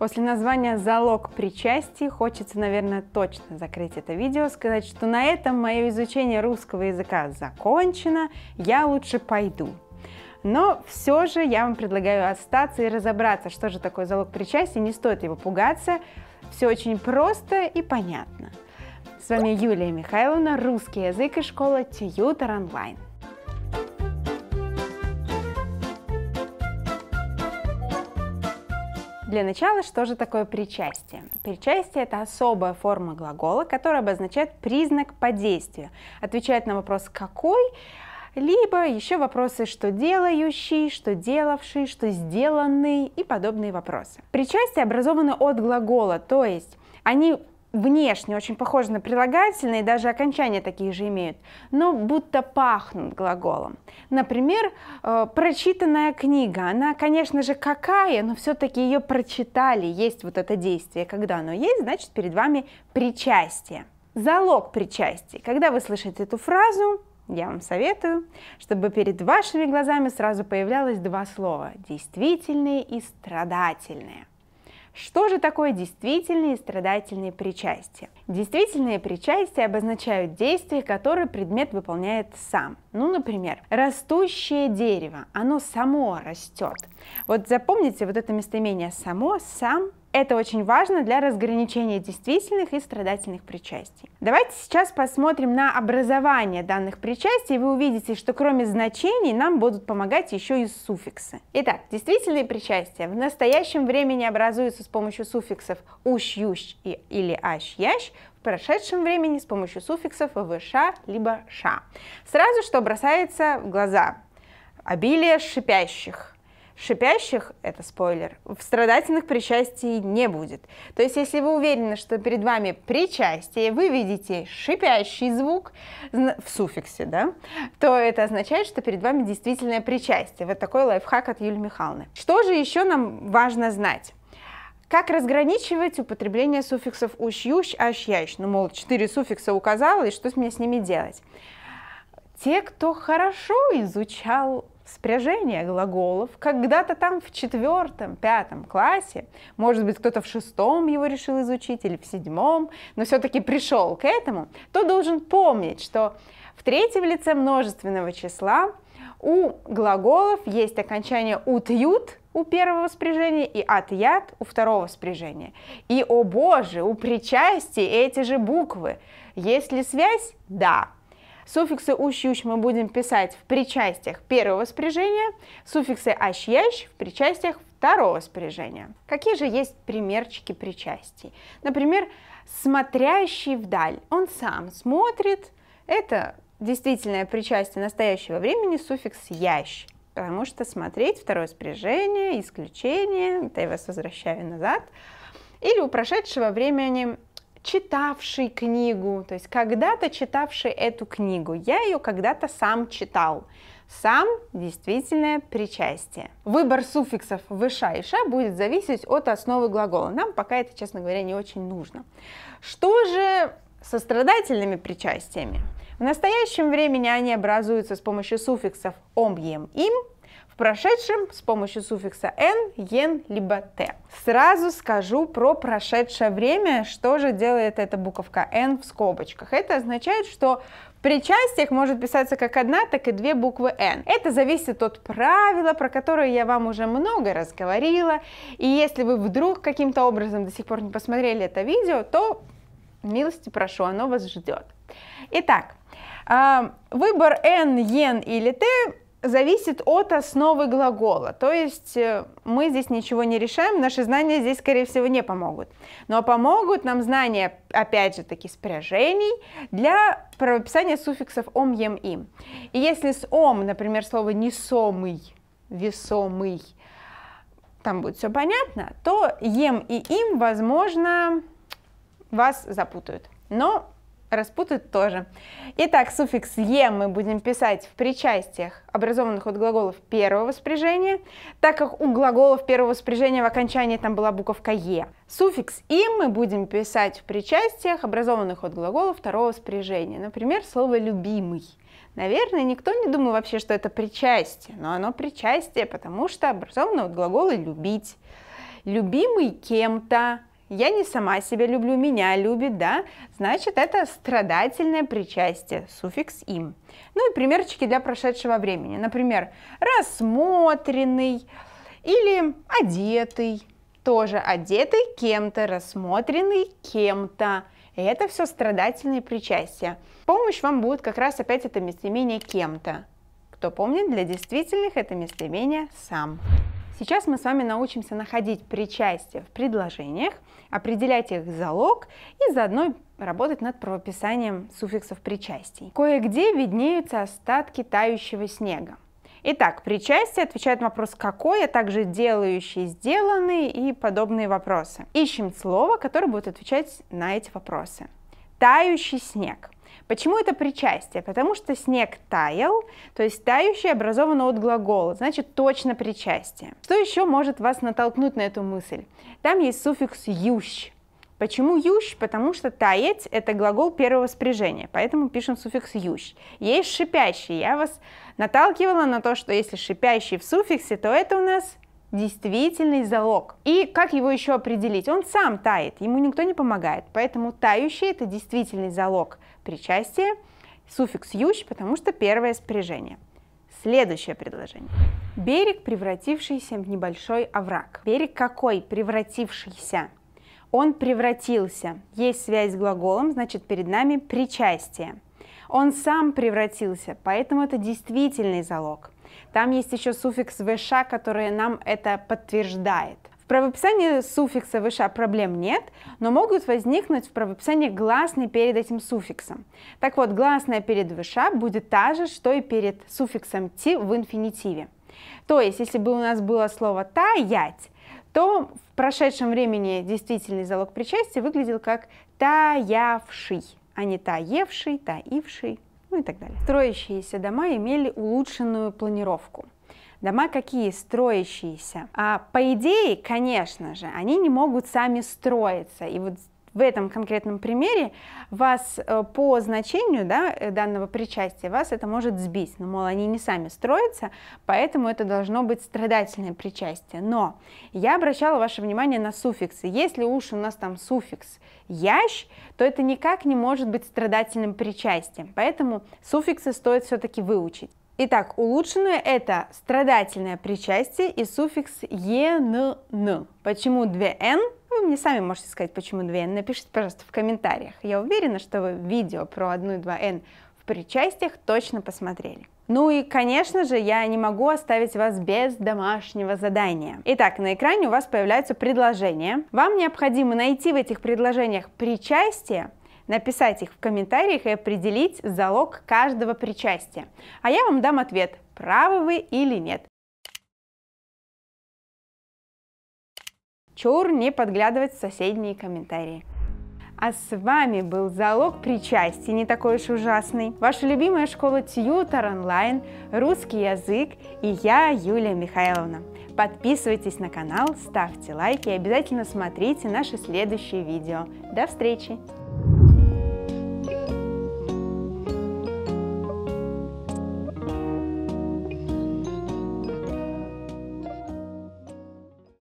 После названия «Залог причастий» хочется, наверное, точно закрыть это видео, сказать, что на этом мое изучение русского языка закончено, я лучше пойду. Но все же я вам предлагаю остаться и разобраться, что же такое залог причастия, не стоит его пугаться, все очень просто и понятно. С вами Юлия Михайловна, русский язык и школа Тьютер Онлайн. Для начала, что же такое причастие? Причастие – это особая форма глагола, которая обозначает признак по действию, отвечает на вопрос «какой?», либо еще вопросы «что делающий», «что делавший», «что сделанный» и подобные вопросы. Причастия образованы от глагола, то есть они внешне очень похожи на прилагательные, даже окончания такие же имеют, но будто пахнут глаголом. Например, э, прочитанная книга, она, конечно же, какая, но все-таки ее прочитали, есть вот это действие. Когда оно есть, значит, перед вами причастие. Залог причастия. Когда вы слышите эту фразу, я вам советую, чтобы перед вашими глазами сразу появлялось два слова – действительные и страдательные. Что же такое действительные и страдательные причастия? Действительные причастия обозначают действия, которые предмет выполняет сам. Ну, например, растущее дерево, оно само растет. Вот запомните вот это местоимение «само», «сам», это очень важно для разграничения действительных и страдательных причастий. Давайте сейчас посмотрим на образование данных причастий, и вы увидите, что кроме значений нам будут помогать еще и суффиксы. Итак, действительные причастия в настоящем времени образуются с помощью суффиксов «уш-ющ» или «ащ-ящ», в прошедшем времени с помощью суффиксов «вш» либо «ша». Сразу что бросается в глаза – обилие шипящих – Шипящих, это спойлер, в страдательных причастий не будет. То есть, если вы уверены, что перед вами причастие, вы видите шипящий звук в суффиксе, да, то это означает, что перед вами действительное причастие. Вот такой лайфхак от Юлии Михайловны. Что же еще нам важно знать? Как разграничивать употребление суффиксов «ущ-ющ», «ащ-ящ»? Ну, мол, четыре суффикса указал, и что с мне с ними делать? Те, кто хорошо изучал спряжение глаголов. Когда-то там в четвертом, пятом классе, может быть, кто-то в шестом его решил изучить или в седьмом, но все-таки пришел к этому, то должен помнить, что в третьем лице множественного числа у глаголов есть окончание утют у первого спряжения и отъят у второго спряжения. И, о боже, у причастий эти же буквы. Есть ли связь? Да. Суффиксы ущ мы будем писать в причастиях первого спряжения, суффиксы «ащ-ящ» в причастиях второго спряжения. Какие же есть примерчики причастий? Например, смотрящий вдаль. Он сам смотрит. Это действительное причастие настоящего времени, суффикс «ящ» потому что смотреть второе спряжение, исключение, это я вас возвращаю назад, или у прошедшего времени читавший книгу, то есть когда-то читавший эту книгу. Я ее когда-то сам читал. Сам – действительное причастие. Выбор суффиксов «выша» и «ша» будет зависеть от основы глагола. Нам пока это, честно говоря, не очень нужно. Что же со страдательными причастиями? В настоящем времени они образуются с помощью суффиксов «ом», «ем», «им», прошедшем с помощью суффикса «н», «ен» либо «т». Сразу скажу про прошедшее время, что же делает эта буковка «н» в скобочках. Это означает, что при частях может писаться как одна, так и две буквы «н». Это зависит от правила, про которое я вам уже много раз говорила. И если вы вдруг каким-то образом до сих пор не посмотрели это видео, то милости прошу, оно вас ждет. Итак, а, выбор «н», «ен» или «т» зависит от основы глагола. То есть э, мы здесь ничего не решаем, наши знания здесь, скорее всего, не помогут. Но помогут нам знания, опять же таки, спряжений для правописания суффиксов ом, ем, им. И если с ом, например, слово несомый, весомый, там будет все понятно, то ем и им, возможно, вас запутают. Но распутать тоже. Итак, суффикс «е» мы будем писать в причастиях, образованных от глаголов первого спряжения, так как у глаголов первого спряжения в окончании там была буковка «е». Суффикс «и» мы будем писать в причастиях, образованных от глаголов второго спряжения, например, слово «любимый». Наверное, никто не думал вообще, что это причастие, но оно причастие, потому что образовано от глагола «любить». Любимый кем-то, я не сама себя люблю, меня любит, да? Значит, это страдательное причастие, суффикс «им». Ну и примерчики для прошедшего времени. Например, рассмотренный или одетый. Тоже одетый кем-то, рассмотренный кем-то. И это все страдательные причастия. Помощь вам будет как раз опять это местоимение кем-то. Кто помнит, для действительных это местоимение сам. Сейчас мы с вами научимся находить причастие в предложениях, определять их залог и заодно работать над правописанием суффиксов причастий. Кое-где виднеются остатки тающего снега. Итак, причастие отвечает на вопрос какое, а также «делающий», «сделанный» и подобные вопросы. Ищем слово, которое будет отвечать на эти вопросы. Тающий снег – Почему это причастие? Потому что снег таял, то есть тающий образовано от глагола, значит точно причастие. Что еще может вас натолкнуть на эту мысль? Там есть суффикс «ющ». Почему «ющ»? Потому что «таять» — это глагол первого спряжения, поэтому пишем суффикс «ющ». Есть шипящий. Я вас наталкивала на то, что если шипящий в суффиксе, то это у нас действительный залог. И как его еще определить? Он сам тает, ему никто не помогает. Поэтому тающий – это действительный залог причастия, суффикс «ющ», потому что первое спряжение. Следующее предложение. Берег, превратившийся в небольшой овраг. Берег какой? Превратившийся. Он превратился. Есть связь с глаголом, значит перед нами причастие. Он сам превратился, поэтому это действительный залог. Там есть еще суффикс «вш», который нам это подтверждает. В правописании суффикса «вш» проблем нет, но могут возникнуть в правописании гласные перед этим суффиксом. Так вот, гласная перед «вш» будет та же, что и перед суффиксом «ти» в инфинитиве. То есть, если бы у нас было слово «таять», то в прошедшем времени действительный залог причастия выглядел как «таявший», а не «таевший», «таивший» ну и так далее. Строящиеся дома имели улучшенную планировку. Дома какие строящиеся? А, по идее, конечно же, они не могут сами строиться. И вот в этом конкретном примере вас э, по значению да, э, данного причастия вас это может сбить. но ну, мол, они не сами строятся, поэтому это должно быть страдательное причастие. Но я обращала ваше внимание на суффиксы. Если уж у нас там суффикс «ящ», то это никак не может быть страдательным причастием. Поэтому суффиксы стоит все-таки выучить. Итак, улучшенное – это страдательное причастие и суффикс «ен». Почему две «н»? Вы мне сами можете сказать, почему 2n. Напишите, пожалуйста, в комментариях. Я уверена, что вы видео про 1 и 2n в причастиях точно посмотрели. Ну и, конечно же, я не могу оставить вас без домашнего задания. Итак, на экране у вас появляются предложения. Вам необходимо найти в этих предложениях причастие, написать их в комментариях и определить залог каждого причастия. А я вам дам ответ, правы вы или нет. чур не подглядывать в соседние комментарии. А с вами был залог причастия, не такой уж ужасный. Ваша любимая школа Тьютор онлайн, русский язык и я, Юлия Михайловна. Подписывайтесь на канал, ставьте лайки и обязательно смотрите наши следующие видео. До встречи!